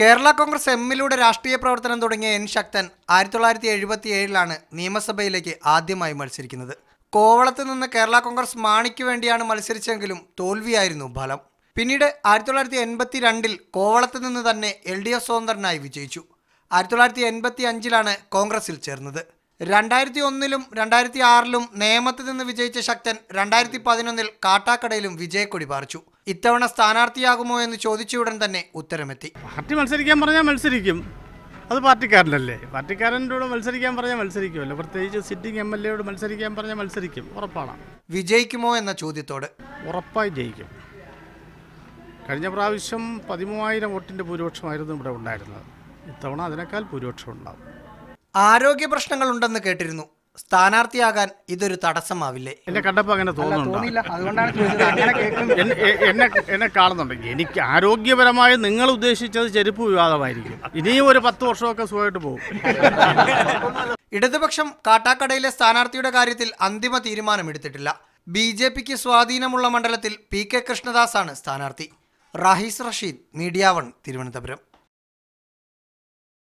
കേരള കോൺഗ്രസ് എമ്മിലൂടെ രാഷ്ട്രീയ പ്രവർത്തനം തുടങ്ങിയ എൻ ശക്തൻ ആയിരത്തി തൊള്ളായിരത്തി എഴുപത്തി ഏഴിലാണ് നിയമസഭയിലേക്ക് ആദ്യമായി മത്സരിക്കുന്നത് കോവളത്ത് നിന്ന് കേരള കോൺഗ്രസ് മാണിക്ക് വേണ്ടിയാണ് മത്സരിച്ചെങ്കിലും തോൽവിയായിരുന്നു ഫലം പിന്നീട് ആയിരത്തി തൊള്ളായിരത്തി എൺപത്തി രണ്ടിൽ കോവളത്ത് നിന്ന് തന്നെ എൽ ഡി എഫ് സ്വതന്ത്രനായി വിജയിച്ചു ആയിരത്തി തൊള്ളായിരത്തി എൺപത്തി അഞ്ചിലാണ് കോൺഗ്രസിൽ ചേർന്നത് രണ്ടായിരത്തി ഒന്നിലും രണ്ടായിരത്തി ആറിലും നേമത്ത് നിന്ന് വിജയിച്ച ശക്തൻ രണ്ടായിരത്തി പതിനൊന്നിൽ കാട്ടാക്കടയിലും വിജയക്കൊടി പാർച്ചു ഇത്തവണ സ്ഥാനാർത്ഥിയാകുമോ എന്ന് ചോദിച്ചയുടൻ തന്നെ ഉത്തരമെത്തി പാർട്ടി മത്സരിക്കാൻ പറഞ്ഞാൽ മത്സരിക്കും അത് പാർട്ടിക്കാരനല്ലേ പാർട്ടിക്കാരൻ്റെ കൂടെ മത്സരിക്കാൻ പറഞ്ഞാൽ മത്സരിക്കുമല്ലോ പ്രത്യേകിച്ച് സിറ്റിംഗ് എം എൽ എയോട് മത്സരിക്കാൻ പറഞ്ഞാൽ മത്സരിക്കും ഉറപ്പാണ് വിജയിക്കുമോ എന്ന ചോദ്യത്തോട് ഉറപ്പായി ജയിക്കും കഴിഞ്ഞ പ്രാവശ്യം പതിമൂവായിരം വോട്ടിൻ്റെ ഭൂരിപക്ഷമായിരുന്നു ഇവിടെ ഉണ്ടായിരുന്നത് ഇത്തവണ അതിനേക്കാൾ ഭൂരിപക്ഷം ഉണ്ടാകും ആരോഗ്യ പ്രശ്നങ്ങൾ ഉണ്ടെന്ന് കേട്ടിരുന്നു സ്ഥാനാർത്ഥിയാകാൻ ഇതൊരു തടസ്സമാവില്ലേ എന്നെ കണ്ടപ്പോൾ അങ്ങനെ തോന്നുന്നു അങ്ങനെ എന്നെ എന്നെ കാണുന്നുണ്ട് എനിക്ക് ആരോഗ്യപരമായി നിങ്ങൾ ഉദ്ദേശിച്ചത് ചെരുപ്പ് വിവാദമായിരിക്കും ഇനിയും ഒരു പത്ത് വർഷമൊക്കെ സുഖമായിട്ട് പോകും ഇടതുപക്ഷം കാട്ടാക്കടയിലെ സ്ഥാനാർത്ഥിയുടെ കാര്യത്തിൽ അന്തിമ തീരുമാനമെടുത്തിട്ടില്ല ബി ജെ പിക്ക് സ്വാധീനമുള്ള മണ്ഡലത്തിൽ പി കെ കൃഷ്ണദാസാണ് സ്ഥാനാർത്ഥി റാഹിസ് റഷീദ് മീഡിയ വൺ തിരുവനന്തപുരം